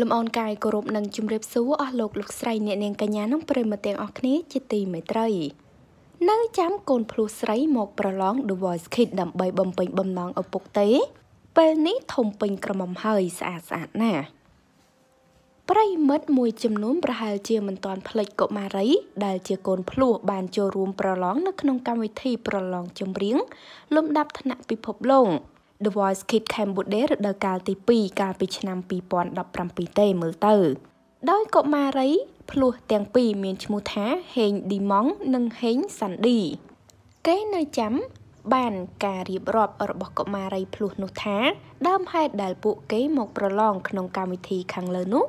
លំអនកាយគោរពនិងជម្រាបសួរអស់លោកលោកស្រីអ្នកនាងកញ្ញានិងប្រិមត្តទាំងអស់គ្នា ជាទីមេត្រីនៅចាំកូនភ្លោះស្រីមក ប្រឡង The Voice Kids ដើម្បីបំពេញបំណងឪពុកទេពេលនេះធំពេញក្រមុំហើយស្អាតស្អាតណាស់ប្រិមិត្តមួយ ចំនួនប្រហែលជាមិនទាន់ផ្លេចកុមារីដែលជាកូនភ្លោះបាន ចូលរួមប្រឡងនៅក្នុងកម្មវិធី ប្រឡងចម្រៀងលំដាប់ថ្នាក់ពិភពលោក The Voice Kids Cambodia រដូវកាលទី2កាលពីឆ្នាំ2017ទេមើលទៅដោយកុមារី ភ្លោះទាំងពីរមានឈ្មោះថាហេងឌីម៉ង់និងហេងសាន់ឌីគេនៅចាំបានការរៀបរាប់របស់កុមារីភ្លោះនោះថាដើមហេតុដែលពួកគេមកប្រឡងក្នុងកម្មវិធីខាងលើនោះ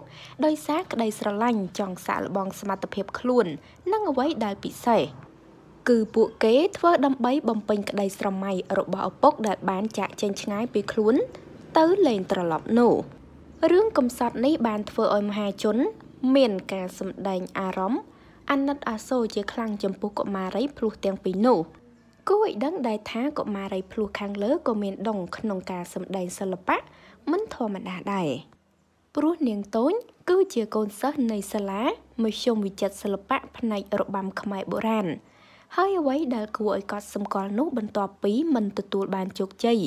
ដោយសារក្តីស្រឡាញ់ចង់សាកល្បងសមត្ថភាពខ្លួន និងអ្វីដែលពិសេស។គឺពួកគេធ្វើដើម្បីបំពេញក្តីស្រមៃរបស់ឪពុកដែលបានចាក់ចែងឆ្ងាយពីខ្លួន ទៅលែងត្រឡប់នោះរឿងកំសត់នេះបានធ្វើឲ្យមហាជន មានការសម្ដែងអារម្មណ៍អាណិតអាសូរជាខ្លាំងចំពោះកុមារីភ្លោះទាំងពីរនោះ គួរឲ្យដឹងដែរថាកុមារីភ្លោះខាងលើក៏មានដង ក្នុងការសម្ដែងសិល្បៈមិនធម្មតាដែរព្រោះនាងតូចគឺជាកូនសិស្សនៃសាលាមធ្យមវិចិត្រសិល្បៈផ្នែករបាំខ្មែរបុរាណហើយអ្វីដែលគួរឲ្យកត់សម្គាល់នោះ បន្ទាប់ពីមិនទទួលបានជោគជ័យ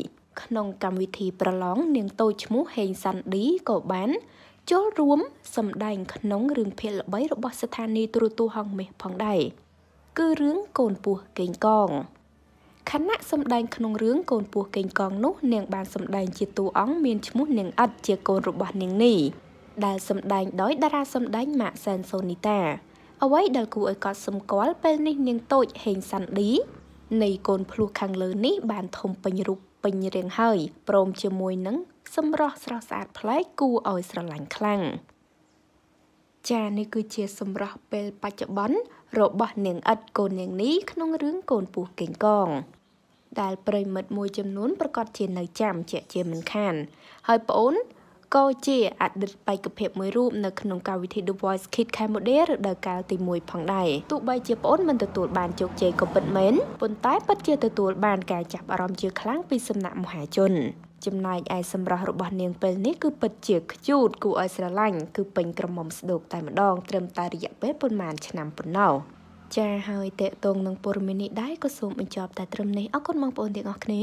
ក្នុងកម្មវិធីប្រឡងនាងតូចឈ្មោះហេងសាន់ឌីក៏បានចូលរួមសម្ដែងក្នុងរឿងភាគល្បីរបស់ស្ថានីយទូរទស្សន៍ហងមេះផងដែរគឺរឿងកូនពស់កេងកងខណៈសម្ដែងក្នុងរឿងកូនពស់កេងកងនោះនាងបានសម្ដែងជាតួអង្គមានឈ្មោះនាងអិតជាកូនរបស់នាងនេះដែលសម្ដែងដោយតារាសម្ដែងម៉ាក់សែនសូនីតាអ្វីដែលគួរឲ្យកត់សម្គាល់ពេលនេះនាងតូចហេងសាន់ឌីនៃកូនភ្លោះខាងលើនេះបានធំពេញរូបពេញរាងហើយព្រមជាមួយនឹងសម្រស់ស្រស់ស្អាតប្លែកគួរឲ្យស្រឡាញ់ខ្លាំងចានេះគឺជាសម្រស់ពេលបច្ចុប្បន្នរបស់ នាងអិតកូននាងនេះក្នុងរឿងកូនពស់កេងកង ដែលប្រិមិត្តមួយចំនួនប្រកាសជានៅចាំជាជាមិនខានហើយប្អូនក៏ជាអតីតបេក្ខភាពមួយរូបនៅក្នុងកម្មវិធី The Voice Kids Cambodia រដូវកាលទី1ផងដែរទោះបីជាប្អូនមិនទទួលបានជោគជ័យក៏ពិតមែនប៉ុន្តែពិតជាទទួលបានការចាប់អារម្មណ៍ជាខ្លាំងពីសំណាក់មហាជន ចំណែកឯសម្រស់របស់នាងពេលនេះគឺពិតជាខ្ជូតគួរឲ្យស្រឡាញ់គឺពេញក្រមុំស្ដោកតែម្ដង ត្រឹមតែរយៈពេលប៉ុន្មានឆ្នាំប៉ុណ្ណោះចា៎ហើយតេតងនឹងព័ត៌មាននេះដែរក៏សូមបញ្ចប់តែត្រឹមនេះអរគុណបងប្អូនទាំងអស់គ្នា